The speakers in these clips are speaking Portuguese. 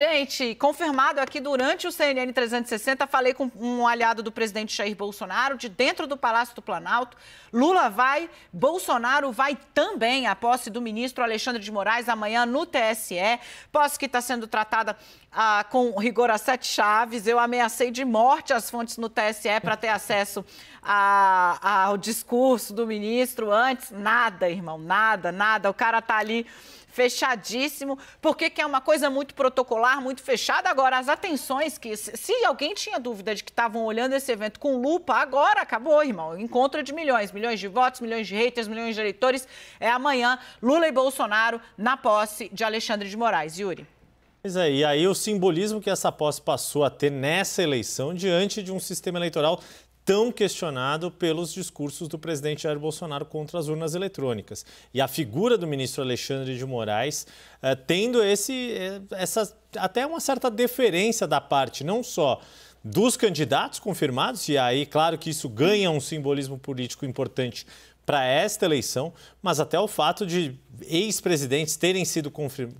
Gente, confirmado aqui durante o CNN 360, falei com um aliado do presidente Jair Bolsonaro, de dentro do Palácio do Planalto. Lula vai, Bolsonaro vai também. à posse do ministro Alexandre de Moraes amanhã no TSE. Posse que está sendo tratada ah, com rigor a sete chaves. Eu ameacei de morte as fontes no TSE para ter acesso a, a, ao discurso do ministro antes. Nada, irmão, nada, nada. O cara está ali fechadíssimo, porque que é uma coisa muito protocolar popular, muito fechada. Agora, as atenções que, se alguém tinha dúvida de que estavam olhando esse evento com lupa, agora acabou, irmão. Encontro de milhões, milhões de votos, milhões de haters, milhões de eleitores. É amanhã, Lula e Bolsonaro na posse de Alexandre de Moraes. Yuri. Pois é, e aí o simbolismo que essa posse passou a ter nessa eleição diante de um sistema eleitoral tão questionado pelos discursos do presidente Jair Bolsonaro contra as urnas eletrônicas. E a figura do ministro Alexandre de Moraes eh, tendo esse, eh, essa, até uma certa deferência da parte, não só dos candidatos confirmados, e aí, claro que isso ganha um simbolismo político importante para esta eleição, mas até o fato de ex-presidentes terem sido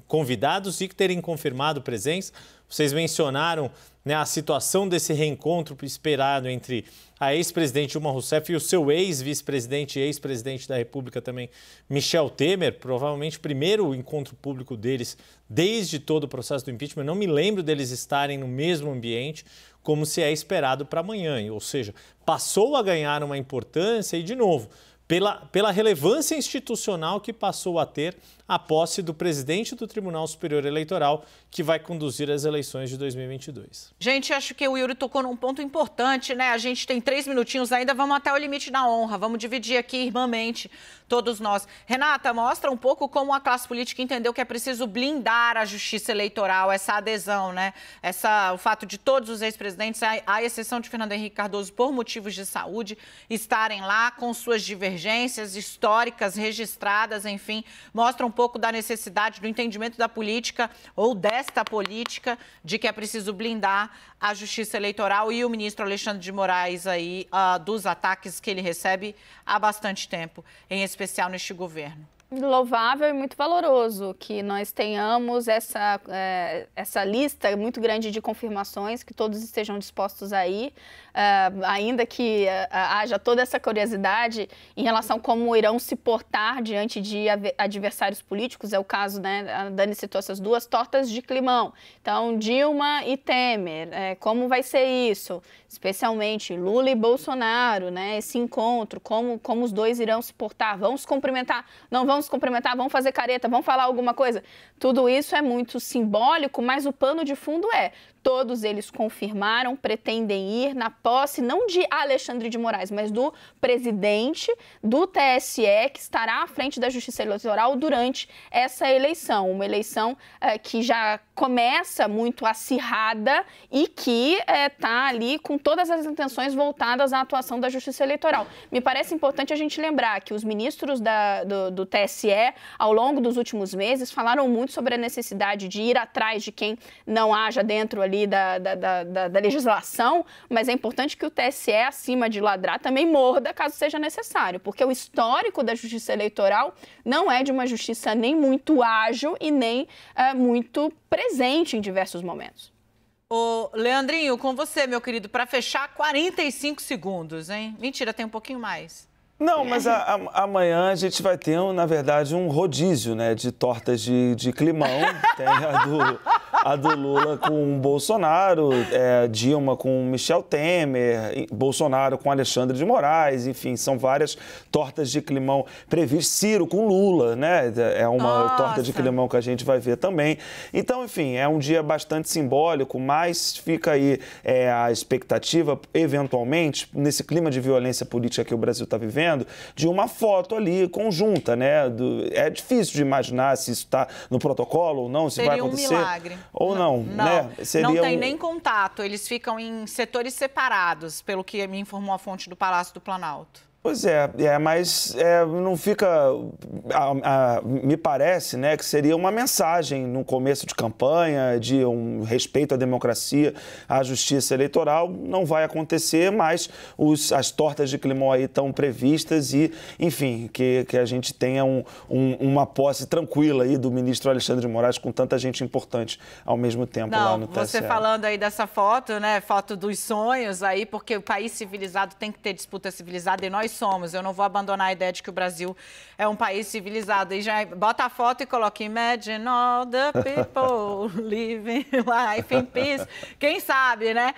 convidados e terem confirmado presença. Vocês mencionaram né, a situação desse reencontro esperado entre a ex-presidente Dilma Rousseff e o seu ex-vice-presidente e ex-presidente da República também, Michel Temer. Provavelmente o primeiro encontro público deles desde todo o processo do impeachment. não me lembro deles estarem no mesmo ambiente como se é esperado para amanhã. Ou seja, passou a ganhar uma importância e, de novo, pela, pela relevância institucional que passou a ter a posse do presidente do Tribunal Superior Eleitoral, que vai conduzir as eleições de 2022. Gente, acho que o Yuri tocou num ponto importante, né? A gente tem três minutinhos ainda, vamos até o limite da honra, vamos dividir aqui irmãmente todos nós. Renata, mostra um pouco como a classe política entendeu que é preciso blindar a justiça eleitoral, essa adesão, né? Essa, o fato de todos os ex-presidentes, à exceção de Fernando Henrique Cardoso, por motivos de saúde, estarem lá com suas divergências emergências históricas registradas, enfim, mostra um pouco da necessidade do entendimento da política ou desta política de que é preciso blindar a justiça eleitoral e o ministro Alexandre de Moraes aí uh, dos ataques que ele recebe há bastante tempo, em especial neste governo louvável e muito valoroso que nós tenhamos essa, é, essa lista muito grande de confirmações, que todos estejam dispostos aí, uh, é, ainda que uh, haja toda essa curiosidade em relação a como irão se portar diante de adversários políticos. É o caso, né? A Dani citou essas duas tortas de climão. Então, Dilma e Temer, é, como vai ser isso? Especialmente Lula e Bolsonaro, né? Esse encontro, como, como os dois irão se portar? Vão se cumprimentar? Não vão vamos cumprimentar, vamos fazer careta, vamos falar alguma coisa. Tudo isso é muito simbólico, mas o pano de fundo é Todos eles confirmaram, pretendem ir na posse não de Alexandre de Moraes, mas do presidente do TSE, que estará à frente da Justiça Eleitoral durante essa eleição. Uma eleição eh, que já começa muito acirrada e que está eh, ali com todas as intenções voltadas à atuação da Justiça Eleitoral. Me parece importante a gente lembrar que os ministros da, do, do TSE, ao longo dos últimos meses, falaram muito sobre a necessidade de ir atrás de quem não haja dentro ali ali da, da, da, da, legislação, mas é importante que o TSE, acima de ladrar, também morda caso seja necessário, porque o histórico da justiça eleitoral não é de uma justiça nem muito ágil e nem é, muito presente em diversos momentos. Ô, Leandrinho, com você, meu querido, para fechar, 45 segundos, hein? Mentira, tem um pouquinho mais. Não, mas a, a, amanhã a gente vai ter, um, na verdade, um rodízio, né? De tortas de, de climão. terra do a do Lula com o Bolsonaro, é, Dilma com o Michel Temer, Bolsonaro com Alexandre de Moraes, enfim, são várias tortas de climão previstas. Ciro com Lula, né? É uma Nossa. torta de climão que a gente vai ver também. Então, enfim, é um dia bastante simbólico, mas fica aí é, a expectativa, eventualmente, nesse clima de violência política que o Brasil está vivendo, de uma foto ali conjunta, né? Do, é difícil de imaginar se isso está no protocolo ou não, se Seria vai acontecer. Um milagre. Ou não, não, né? Seria não tem um... nem contato, eles ficam em setores separados, pelo que me informou a fonte do Palácio do Planalto. Pois é, é mas é, não fica. A, a, me parece né, que seria uma mensagem no começo de campanha de um respeito à democracia, à justiça eleitoral. Não vai acontecer, mas os, as tortas de climão aí estão previstas e, enfim, que, que a gente tenha um, um, uma posse tranquila aí do ministro Alexandre de Moraes com tanta gente importante ao mesmo tempo não, lá no TSE. Você falando aí dessa foto, né? Foto dos sonhos aí, porque o país civilizado tem que ter disputa civilizada e nós nós somos. Eu não vou abandonar a ideia de que o Brasil é um país civilizado. E já bota a foto e coloca Imagine all the people living life in peace. Quem sabe, né?